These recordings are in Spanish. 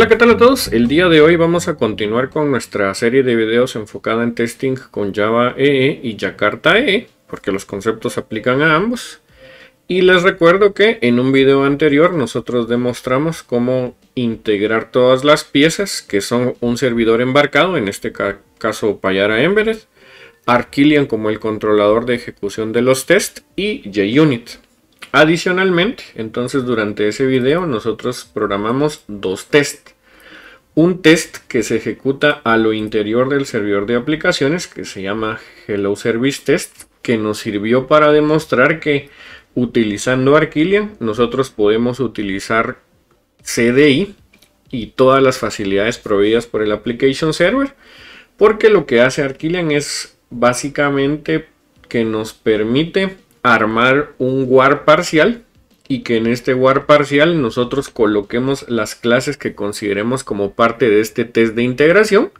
Hola, ¿qué tal a todos? El día de hoy vamos a continuar con nuestra serie de videos enfocada en testing con Java EE y Jakarta EE, porque los conceptos se aplican a ambos. Y les recuerdo que en un video anterior nosotros demostramos cómo integrar todas las piezas que son un servidor embarcado, en este caso Payara Embedded, Arquillian como el controlador de ejecución de los tests y JUnit. Adicionalmente, entonces durante ese video nosotros programamos dos test. Un test que se ejecuta a lo interior del servidor de aplicaciones que se llama Hello Service Test, que nos sirvió para demostrar que utilizando Arquilian nosotros podemos utilizar CDI y todas las facilidades proveídas por el Application Server, porque lo que hace Arquilian es básicamente que nos permite armar un war parcial y que en este war parcial nosotros coloquemos las clases que consideremos como parte de este test de integración.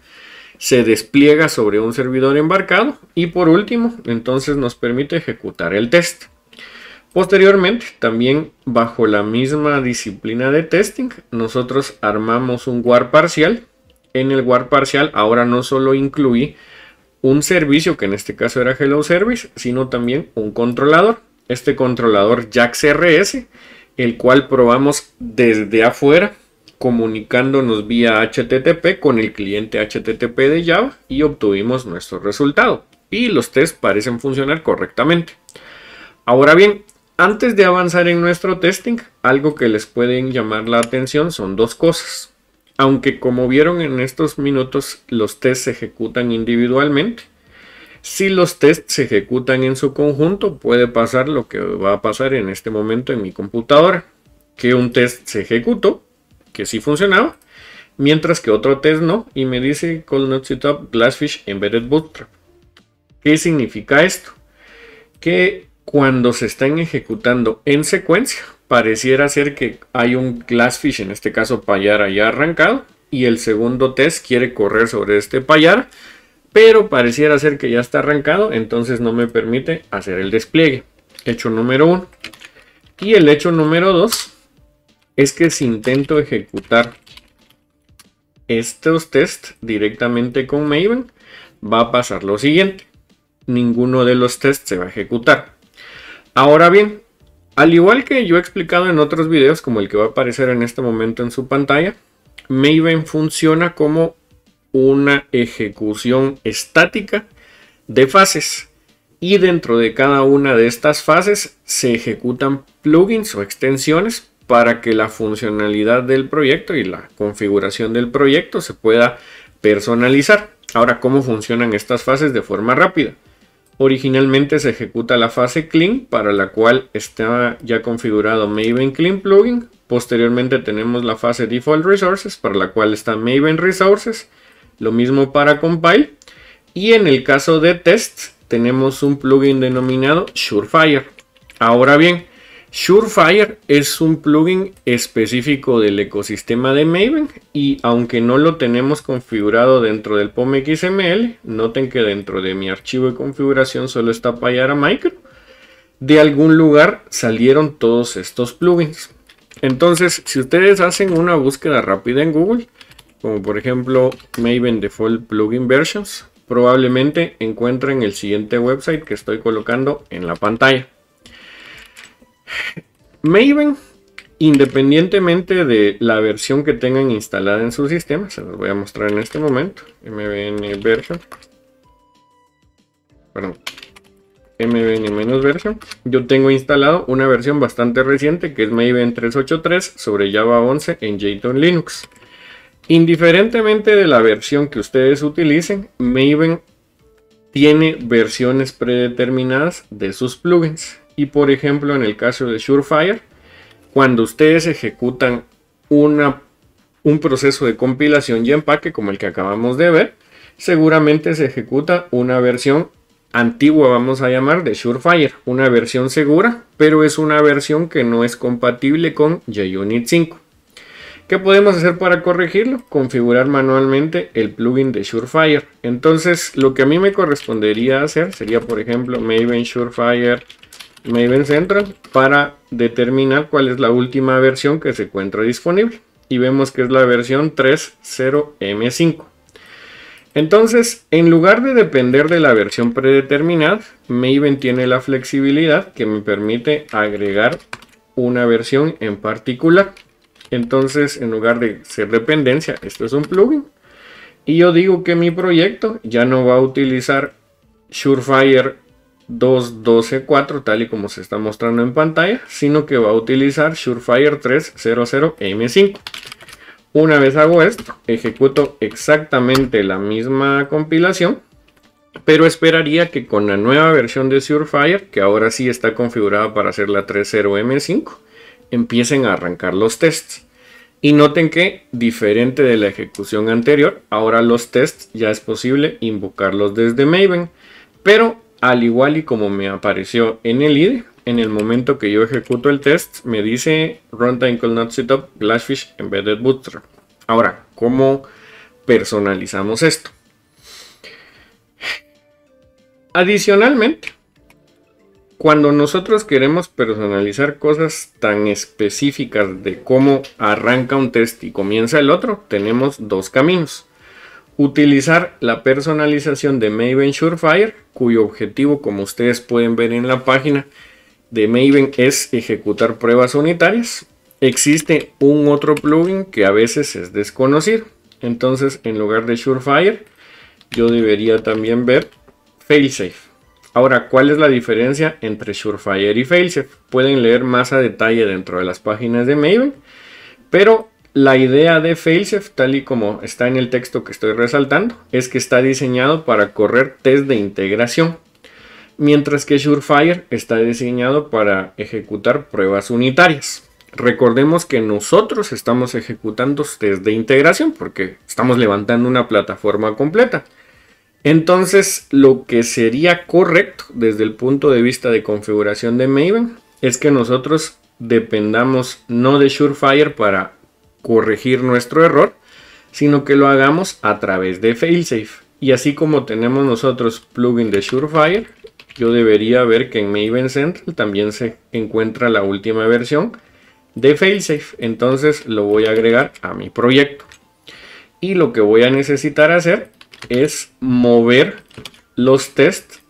Se despliega sobre un servidor embarcado y por último, entonces nos permite ejecutar el test. Posteriormente, también bajo la misma disciplina de testing, nosotros armamos un war parcial. En el war parcial ahora no solo incluí un servicio, que en este caso era Hello Service, sino también un controlador. Este controlador JAX-RS, el cual probamos desde afuera, comunicándonos vía HTTP con el cliente HTTP de Java y obtuvimos nuestro resultado. Y los test parecen funcionar correctamente. Ahora bien, antes de avanzar en nuestro testing, algo que les pueden llamar la atención son dos cosas aunque como vieron en estos minutos los tests se ejecutan individualmente, si los tests se ejecutan en su conjunto puede pasar lo que va a pasar en este momento en mi computadora, que un test se ejecutó, que sí funcionaba, mientras que otro test no, y me dice call not setup Glassfish Embedded Bootstrap. ¿Qué significa esto? Que cuando se están ejecutando en secuencia, pareciera ser que hay un glassfish, en este caso payar ya arrancado, y el segundo test quiere correr sobre este payar, pero pareciera ser que ya está arrancado, entonces no me permite hacer el despliegue. Hecho número uno. Y el hecho número dos es que si intento ejecutar estos tests directamente con Maven, va a pasar lo siguiente. Ninguno de los tests se va a ejecutar. Ahora bien, al igual que yo he explicado en otros videos, como el que va a aparecer en este momento en su pantalla, Maven funciona como una ejecución estática de fases y dentro de cada una de estas fases se ejecutan plugins o extensiones para que la funcionalidad del proyecto y la configuración del proyecto se pueda personalizar. Ahora, ¿cómo funcionan estas fases de forma rápida? Originalmente se ejecuta la fase clean para la cual está ya configurado Maven Clean Plugin. Posteriormente tenemos la fase Default Resources para la cual está Maven Resources. Lo mismo para Compile. Y en el caso de Tests tenemos un plugin denominado Surefire. Ahora bien, Surefire es un plugin específico del ecosistema de Maven y aunque no lo tenemos configurado dentro del POMXML XML, noten que dentro de mi archivo de configuración solo está a Micro, de algún lugar salieron todos estos plugins. Entonces, si ustedes hacen una búsqueda rápida en Google, como por ejemplo Maven Default Plugin Versions, probablemente encuentren el siguiente website que estoy colocando en la pantalla. Maven, independientemente de la versión que tengan instalada en su sistema, se los voy a mostrar en este momento, MVN version, perdón, MVN-version, yo tengo instalado una versión bastante reciente que es Maven 3.8.3 sobre Java 11 en Jton Linux. Indiferentemente de la versión que ustedes utilicen, Maven tiene versiones predeterminadas de sus plugins. Y por ejemplo, en el caso de Surefire, cuando ustedes ejecutan una, un proceso de compilación y empaque como el que acabamos de ver, seguramente se ejecuta una versión antigua, vamos a llamar, de Surefire, una versión segura, pero es una versión que no es compatible con JUnit 5. ¿Qué podemos hacer para corregirlo? Configurar manualmente el plugin de Surefire. Entonces, lo que a mí me correspondería hacer sería, por ejemplo, Maven Surefire Maven Central para determinar cuál es la última versión que se encuentra disponible. Y vemos que es la versión 3.0M5. Entonces, en lugar de depender de la versión predeterminada, Maven tiene la flexibilidad que me permite agregar una versión en particular. Entonces, en lugar de ser dependencia, esto es un plugin. Y yo digo que mi proyecto ya no va a utilizar Surefire 2.12.4 tal y como se está mostrando en pantalla, sino que va a utilizar Surefire 300M5. Una vez hago esto, ejecuto exactamente la misma compilación, pero esperaría que con la nueva versión de Surefire, que ahora sí está configurada para hacer la 30M5, empiecen a arrancar los tests. Y noten que, diferente de la ejecución anterior, ahora los tests ya es posible invocarlos desde Maven, pero al igual y como me apareció en el IDE, en el momento que yo ejecuto el test, me dice runtime call not setup Glassfish embedded bootstrap. Ahora, ¿cómo personalizamos esto? Adicionalmente, cuando nosotros queremos personalizar cosas tan específicas de cómo arranca un test y comienza el otro, tenemos dos caminos. Utilizar la personalización de Maven Surefire, cuyo objetivo, como ustedes pueden ver en la página de Maven, es ejecutar pruebas unitarias. Existe un otro plugin que a veces es desconocido. Entonces, en lugar de Surefire, yo debería también ver Failsafe. Ahora, ¿cuál es la diferencia entre Surefire y Failsafe? Pueden leer más a detalle dentro de las páginas de Maven, pero la idea de Failsafe, tal y como está en el texto que estoy resaltando, es que está diseñado para correr test de integración, mientras que Surefire está diseñado para ejecutar pruebas unitarias. Recordemos que nosotros estamos ejecutando test de integración porque estamos levantando una plataforma completa. Entonces, lo que sería correcto desde el punto de vista de configuración de Maven es que nosotros dependamos no de Surefire para corregir nuestro error, sino que lo hagamos a través de failsafe. Y así como tenemos nosotros plugin de Surefire, yo debería ver que en Maven Central también se encuentra la última versión de failsafe. Entonces lo voy a agregar a mi proyecto. Y lo que voy a necesitar hacer es mover los tests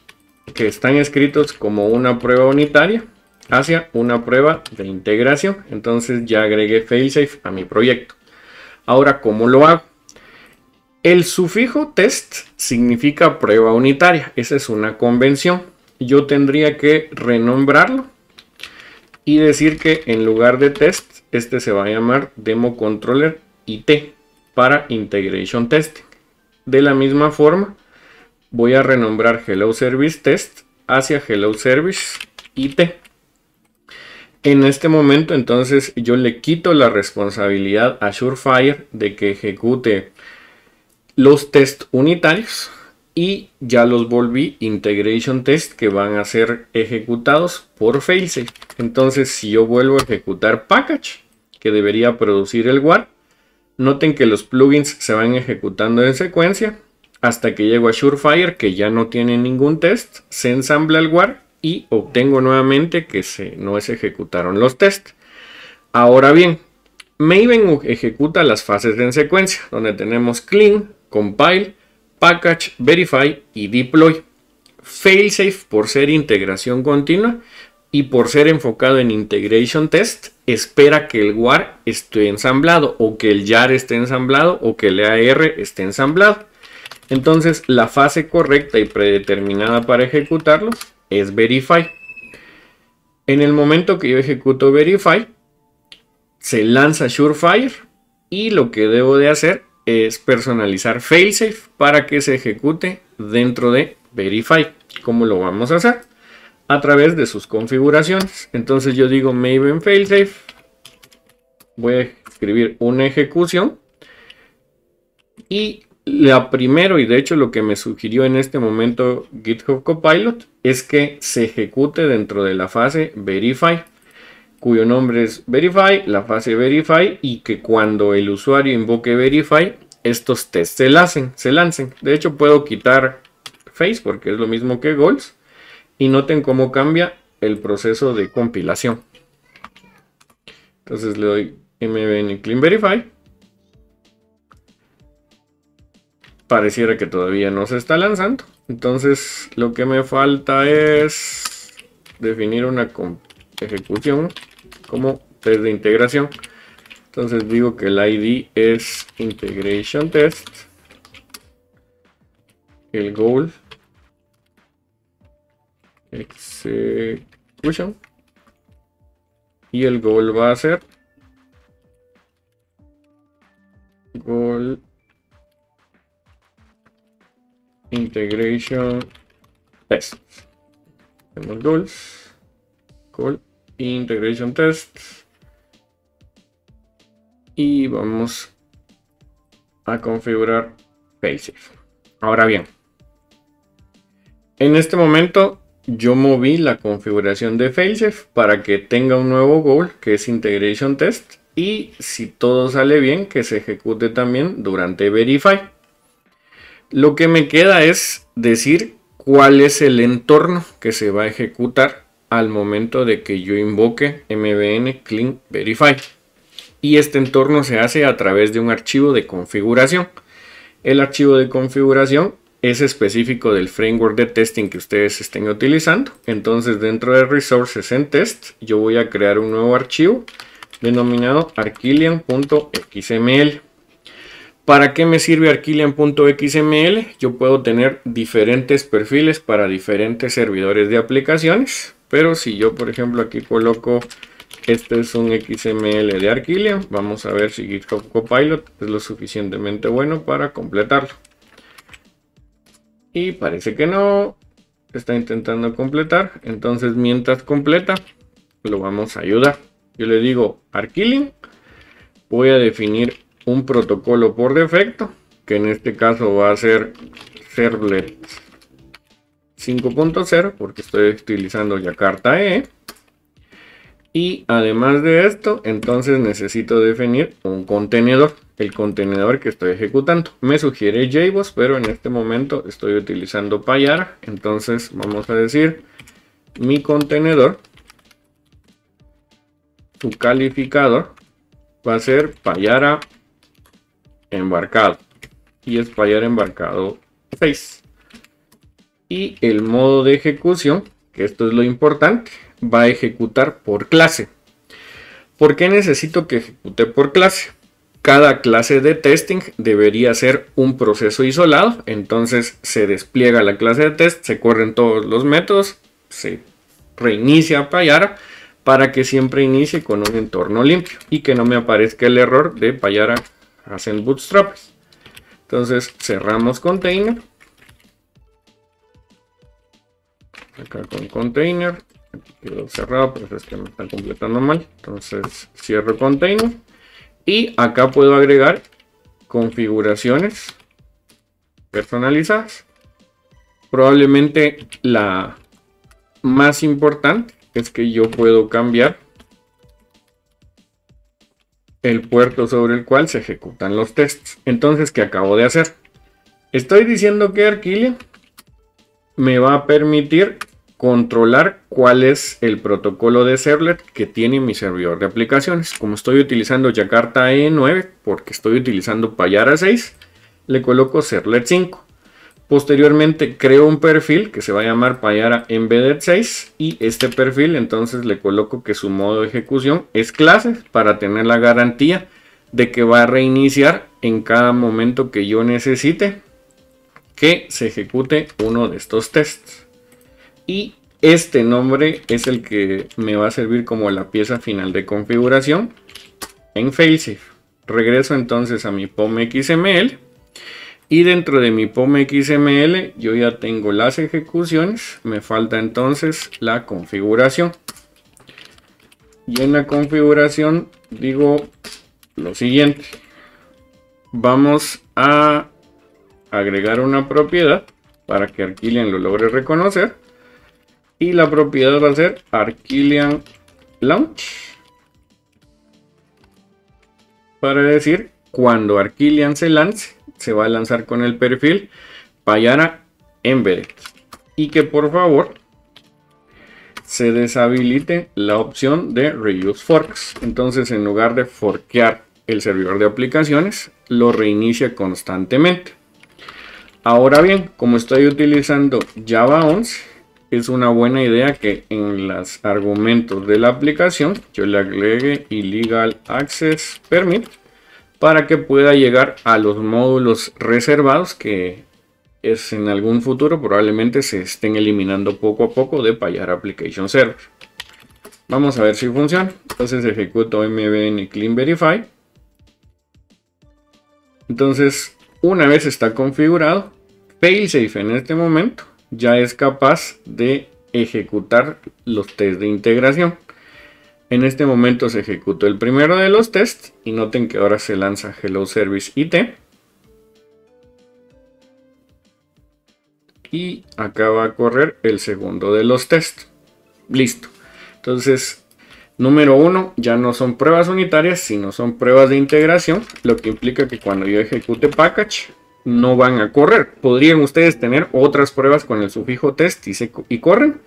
que están escritos como una prueba unitaria hacia una prueba de integración. Entonces ya agregué failsafe a mi proyecto. Ahora, ¿cómo lo hago? El sufijo test significa prueba unitaria. Esa es una convención. Yo tendría que renombrarlo y decir que en lugar de test, este se va a llamar demo controller IT para integration testing. De la misma forma, voy a renombrar hello service test hacia hello service IT. En este momento entonces yo le quito la responsabilidad a Surefire de que ejecute los test unitarios y ya los volví integration test que van a ser ejecutados por failsafe. Entonces si yo vuelvo a ejecutar package que debería producir el WAR, noten que los plugins se van ejecutando en secuencia hasta que llego a Surefire que ya no tiene ningún test, se ensambla el WAR y obtengo nuevamente que se, no se ejecutaron los test. Ahora bien, Maven ejecuta las fases en secuencia, donde tenemos clean, compile, package, verify y deploy. Failsafe por ser integración continua y por ser enfocado en integration test, espera que el WAR esté ensamblado o que el jar esté ensamblado o que el AR esté ensamblado. Entonces la fase correcta y predeterminada para ejecutarlos es verify. En el momento que yo ejecuto verify, se lanza Surefire y lo que debo de hacer es personalizar failsafe para que se ejecute dentro de verify. como lo vamos a hacer? A través de sus configuraciones. Entonces yo digo maven failsafe. Voy a escribir una ejecución. Y la primero, y de hecho lo que me sugirió en este momento GitHub Copilot, es que se ejecute dentro de la fase Verify, cuyo nombre es Verify, la fase Verify, y que cuando el usuario invoque Verify, estos tests se lancen. Se lancen. De hecho, puedo quitar Face porque es lo mismo que Goals. Y noten cómo cambia el proceso de compilación. Entonces le doy MVN Clean Verify pareciera que todavía no se está lanzando. Entonces lo que me falta es definir una ejecución como test de integración. Entonces digo que el ID es integration test. El goal execution. Y el goal va a ser goal integration test. Hacemos duals. CALL Integration test. Y vamos a configurar faces. Ahora bien. En este momento yo moví la configuración de Failsafe para que tenga un nuevo goal que es Integration Test y si todo sale bien que se ejecute también durante Verify. Lo que me queda es decir cuál es el entorno que se va a ejecutar al momento de que yo invoque mbn clean verify. Y este entorno se hace a través de un archivo de configuración. El archivo de configuración es específico del framework de testing que ustedes estén utilizando. Entonces dentro de resources en test yo voy a crear un nuevo archivo denominado arquilian.xml ¿Para qué me sirve Arquilian.xml? Yo puedo tener diferentes perfiles para diferentes servidores de aplicaciones. Pero si yo, por ejemplo, aquí coloco, este es un XML de Arquilian. Vamos a ver si GitHub Copilot es lo suficientemente bueno para completarlo. Y parece que no. Está intentando completar. Entonces, mientras completa, lo vamos a ayudar. Yo le digo Arquilian. Voy a definir un protocolo por defecto, que en este caso va a ser Servlet 5.0, porque estoy utilizando carta E. Y además de esto, entonces necesito definir un contenedor, el contenedor que estoy ejecutando. Me sugiere JBoss, pero en este momento estoy utilizando Payara. Entonces vamos a decir mi contenedor, su calificador va a ser Payara embarcado y Spire embarcado 6. Y el modo de ejecución, que esto es lo importante, va a ejecutar por clase. ¿Por qué necesito que ejecute por clase? Cada clase de testing debería ser un proceso isolado, entonces se despliega la clase de test, se corren todos los métodos, se reinicia Payara para que siempre inicie con un entorno limpio y que no me aparezca el error de Payara hacen bootstrap, Entonces cerramos container. Acá con container. Quedó cerrado, pero es que me está completando mal. Entonces cierro container. Y acá puedo agregar configuraciones personalizadas. Probablemente la más importante es que yo puedo cambiar el puerto sobre el cual se ejecutan los tests. Entonces, ¿qué acabo de hacer? Estoy diciendo que Arquilia me va a permitir controlar cuál es el protocolo de servlet que tiene mi servidor de aplicaciones. Como estoy utilizando Jakarta E9, porque estoy utilizando Payara 6, le coloco servlet 5. Posteriormente creo un perfil que se va a llamar Payara Embedded 6 y este perfil entonces le coloco que su modo de ejecución es clases para tener la garantía de que va a reiniciar en cada momento que yo necesite que se ejecute uno de estos tests. Y este nombre es el que me va a servir como la pieza final de configuración en Failsafe. Regreso entonces a mi POM XML y dentro de mi POM XML yo ya tengo las ejecuciones. Me falta entonces la configuración. Y en la configuración digo lo siguiente. Vamos a agregar una propiedad para que Arquilian lo logre reconocer. Y la propiedad va a ser Arquilian Launch. Para decir cuando Arquilian se lance, se va a lanzar con el perfil Payana Embedded. Y que por favor se deshabilite la opción de Reuse Forks. Entonces en lugar de forkear el servidor de aplicaciones, lo reinicie constantemente. Ahora bien, como estoy utilizando Java 11, es una buena idea que en los argumentos de la aplicación yo le agregue illegal access permit para que pueda llegar a los módulos reservados que es en algún futuro probablemente se estén eliminando poco a poco de Payar Application Server. Vamos a ver si funciona. Entonces ejecuto mbn clean verify. Entonces una vez está configurado, failsafe en este momento ya es capaz de ejecutar los test de integración. En este momento se ejecutó el primero de los tests y noten que ahora se lanza Hello Service IT. Y acá va a correr el segundo de los tests. Listo. Entonces, número uno, ya no son pruebas unitarias, sino son pruebas de integración, lo que implica que cuando yo ejecute package, no van a correr. Podrían ustedes tener otras pruebas con el sufijo test y corren,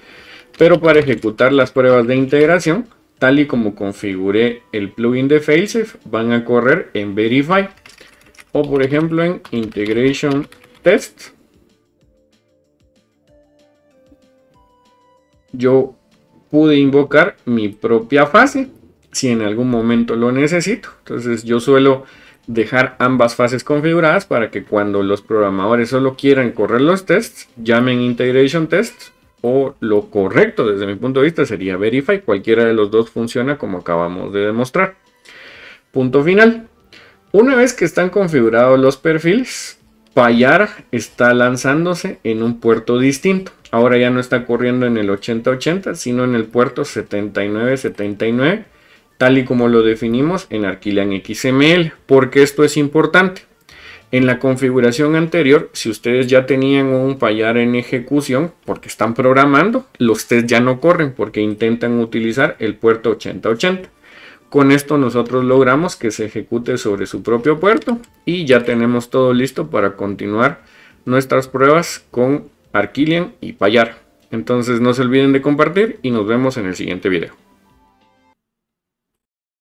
pero para ejecutar las pruebas de integración, tal y como configuré el plugin de Failsafe, van a correr en Verify o por ejemplo en Integration Test. Yo pude invocar mi propia fase si en algún momento lo necesito. Entonces yo suelo dejar ambas fases configuradas para que cuando los programadores solo quieran correr los tests, llamen Integration Test o lo correcto desde mi punto de vista sería verify. Cualquiera de los dos funciona como acabamos de demostrar. Punto final. Una vez que están configurados los perfiles, Payar está lanzándose en un puerto distinto. Ahora ya no está corriendo en el 8080, sino en el puerto 7979, tal y como lo definimos en en XML. porque esto es importante? En la configuración anterior, si ustedes ya tenían un Payar en ejecución porque están programando, los tests ya no corren porque intentan utilizar el puerto 8080. Con esto nosotros logramos que se ejecute sobre su propio puerto y ya tenemos todo listo para continuar nuestras pruebas con Arquilian y Payar. Entonces no se olviden de compartir y nos vemos en el siguiente video.